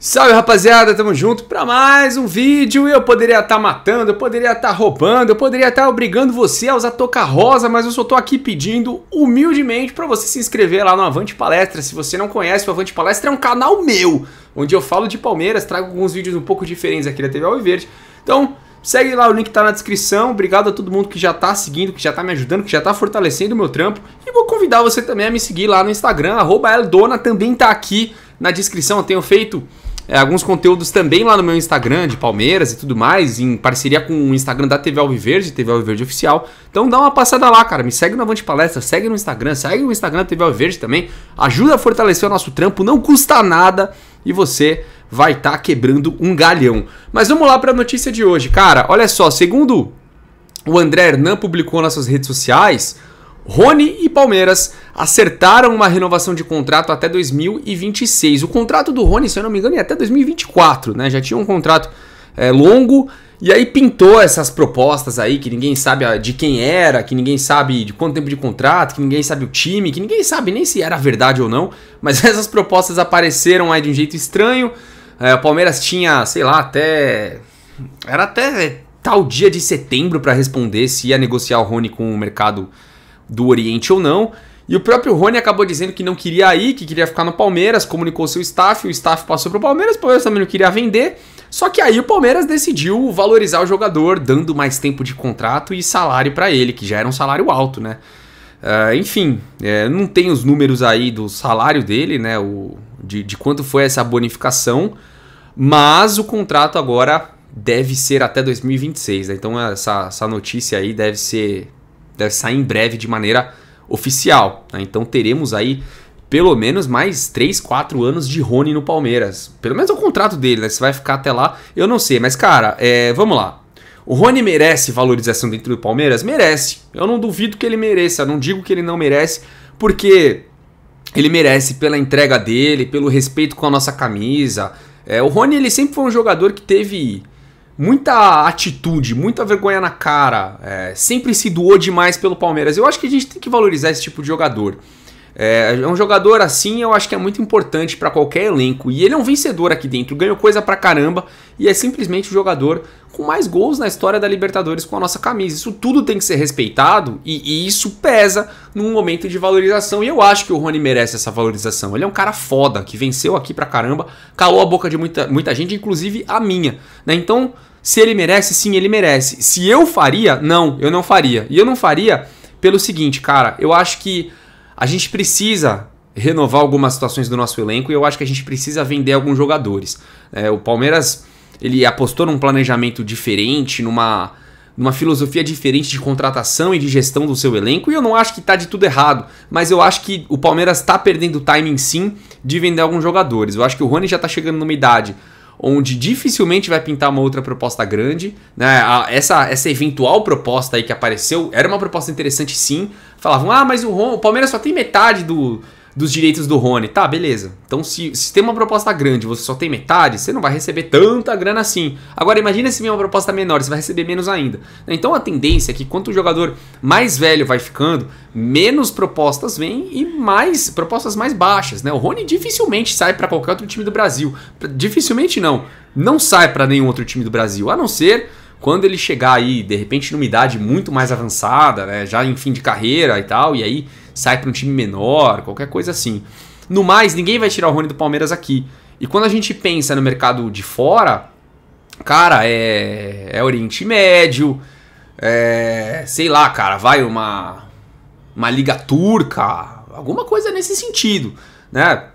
Salve rapaziada, tamo junto para mais um vídeo. Eu poderia estar tá matando, eu poderia estar tá roubando, eu poderia estar tá obrigando você a usar toca rosa, mas eu só tô aqui pedindo humildemente para você se inscrever lá no Avante Palestra. Se você não conhece, o Avante Palestra é um canal meu, onde eu falo de Palmeiras, trago alguns vídeos um pouco diferentes aqui da TV Alviverde. Então, Segue lá, o link tá na descrição. Obrigado a todo mundo que já tá seguindo, que já tá me ajudando, que já tá fortalecendo o meu trampo. E vou convidar você também a me seguir lá no Instagram, arroba Eldona, também tá aqui na descrição. Eu tenho feito é, alguns conteúdos também lá no meu Instagram de Palmeiras e tudo mais, em parceria com o Instagram da TV Alviverde, TV Alviverde Oficial. Então dá uma passada lá, cara. Me segue no Avante Palestra, segue no Instagram, segue no Instagram da TV Alviverde também. Ajuda a fortalecer o nosso trampo, não custa nada e você vai estar tá quebrando um galhão. Mas vamos lá para a notícia de hoje, cara. Olha só, segundo o André Hernan publicou nas suas redes sociais, Rony e Palmeiras acertaram uma renovação de contrato até 2026. O contrato do Rony, se eu não me engano, é até 2024, né? Já tinha um contrato é, longo e aí pintou essas propostas aí que ninguém sabe de quem era, que ninguém sabe de quanto tempo de contrato, que ninguém sabe o time, que ninguém sabe nem se era verdade ou não. Mas essas propostas apareceram aí de um jeito estranho. É, o Palmeiras tinha, sei lá, até era até é, tal dia de setembro para responder se ia negociar o Rony com o mercado do Oriente ou não. E o próprio Rony acabou dizendo que não queria ir, que queria ficar no Palmeiras, comunicou seu staff, o staff passou para o Palmeiras, o Palmeiras também não queria vender. Só que aí o Palmeiras decidiu valorizar o jogador, dando mais tempo de contrato e salário para ele, que já era um salário alto, né? Uh, enfim, é, não tem os números aí do salário dele, né? O, de, de quanto foi essa bonificação, mas o contrato agora deve ser até 2026, né? Então essa, essa notícia aí deve ser deve sair em breve de maneira oficial. Né? Então teremos aí pelo menos mais 3, 4 anos de Rony no Palmeiras. Pelo menos é o contrato dele, né? Se vai ficar até lá, eu não sei. Mas, cara, é, vamos lá. O Rony merece valorização dentro do Palmeiras? Merece. Eu não duvido que ele mereça. Eu não digo que ele não merece, porque ele merece pela entrega dele, pelo respeito com a nossa camisa. É, o Rony ele sempre foi um jogador que teve muita atitude, muita vergonha na cara, é, sempre se doou demais pelo Palmeiras. Eu acho que a gente tem que valorizar esse tipo de jogador. É, um jogador assim, eu acho que é muito importante para qualquer elenco. E ele é um vencedor aqui dentro, ganhou coisa pra caramba e é simplesmente o jogador com mais gols na história da Libertadores com a nossa camisa. Isso tudo tem que ser respeitado e, e isso pesa num momento de valorização. E eu acho que o Rony merece essa valorização. Ele é um cara foda que venceu aqui pra caramba, calou a boca de muita, muita gente, inclusive a minha. Né? Então, se ele merece, sim, ele merece. Se eu faria, não, eu não faria. E eu não faria pelo seguinte, cara, eu acho que a gente precisa renovar algumas situações do nosso elenco e eu acho que a gente precisa vender alguns jogadores. É, o Palmeiras ele apostou num planejamento diferente, numa, numa filosofia diferente de contratação e de gestão do seu elenco e eu não acho que está de tudo errado, mas eu acho que o Palmeiras está perdendo o timing sim de vender alguns jogadores. Eu acho que o Rony já está chegando numa idade onde dificilmente vai pintar uma outra proposta grande. Né? Essa, essa eventual proposta aí que apareceu era uma proposta interessante sim. Falavam, ah, mas o, o Palmeiras só tem metade do, dos direitos do Rony. Tá, beleza. Então, se, se tem uma proposta grande você só tem metade, você não vai receber tanta grana assim. Agora, imagina se vem uma proposta menor, você vai receber menos ainda. Então, a tendência é que quanto o jogador mais velho vai ficando, menos propostas vêm e mais propostas mais baixas. Né? O Rony dificilmente sai para qualquer outro time do Brasil. Dificilmente não. Não sai para nenhum outro time do Brasil, a não ser quando ele chegar aí, de repente, numa idade muito mais avançada, né? Já em fim de carreira e tal, e aí sai para um time menor, qualquer coisa assim. No mais, ninguém vai tirar o Rony do Palmeiras aqui. E quando a gente pensa no mercado de fora, cara, é, é Oriente Médio, é, sei lá, cara, vai uma, uma liga turca, alguma coisa nesse sentido, né?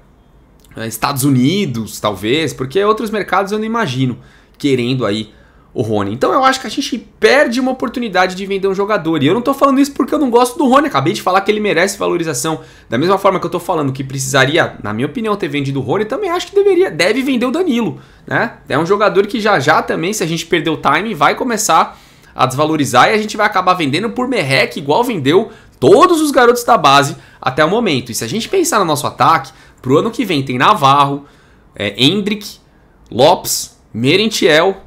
É, Estados Unidos, talvez, porque outros mercados eu não imagino querendo aí o Rony. Então eu acho que a gente perde uma oportunidade de vender um jogador. E eu não tô falando isso porque eu não gosto do Rony. Acabei de falar que ele merece valorização. Da mesma forma que eu tô falando que precisaria, na minha opinião, ter vendido o Rony, também acho que deveria, deve vender o Danilo, né? É um jogador que já já também, se a gente perder o time, vai começar a desvalorizar e a gente vai acabar vendendo por merreque, igual vendeu todos os garotos da base até o momento. E se a gente pensar no nosso ataque, pro ano que vem tem Navarro, é, Hendrick, Lopes, Merentiel,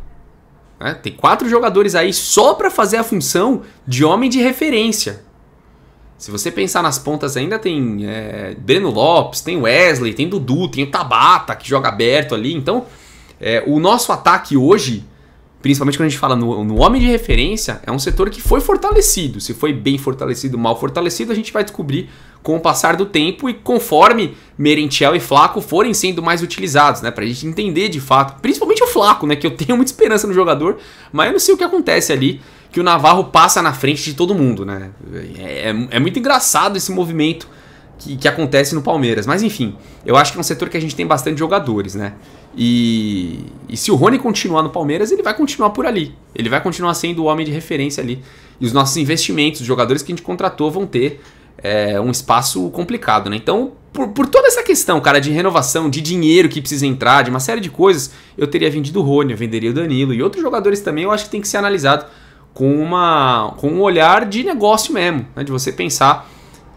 né? Tem quatro jogadores aí só para fazer a função de homem de referência. Se você pensar nas pontas ainda, tem é, Breno Lopes, tem Wesley, tem Dudu, tem o Tabata que joga aberto ali. Então, é, o nosso ataque hoje principalmente quando a gente fala no, no, homem de referência, é um setor que foi fortalecido. Se foi bem fortalecido, mal fortalecido, a gente vai descobrir com o passar do tempo e conforme Merentiel e Flaco forem sendo mais utilizados, né? Pra gente entender de fato, principalmente o Flaco, né? Que eu tenho muita esperança no jogador, mas eu não sei o que acontece ali, que o Navarro passa na frente de todo mundo, né? é, é, é muito engraçado esse movimento que, que acontece no Palmeiras. Mas enfim, eu acho que é um setor que a gente tem bastante jogadores, né? E, e, se o Rony continuar no Palmeiras, ele vai continuar por ali. Ele vai continuar sendo o homem de referência ali. E os nossos investimentos, os jogadores que a gente contratou, vão ter é, um espaço complicado, né? Então, por, por, toda essa questão, cara, de renovação, de dinheiro que precisa entrar, de uma série de coisas, eu teria vendido o Rony, eu venderia o Danilo e outros jogadores também, eu acho que tem que ser analisado com, uma, com um olhar de negócio mesmo, né? De você pensar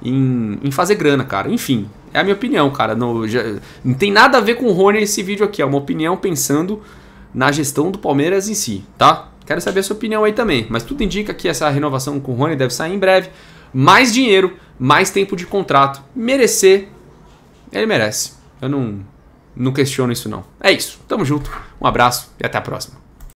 em, em fazer grana, cara. Enfim, é a minha opinião, cara. Não, já, não tem nada a ver com o Rony esse vídeo aqui. É uma opinião pensando na gestão do Palmeiras em si, tá? Quero saber a sua opinião aí também. Mas tudo indica que essa renovação com o Rony deve sair em breve. Mais dinheiro, mais tempo de contrato. Merecer, ele merece. Eu não, não questiono isso, não. É isso. Tamo junto. Um abraço e até a próxima.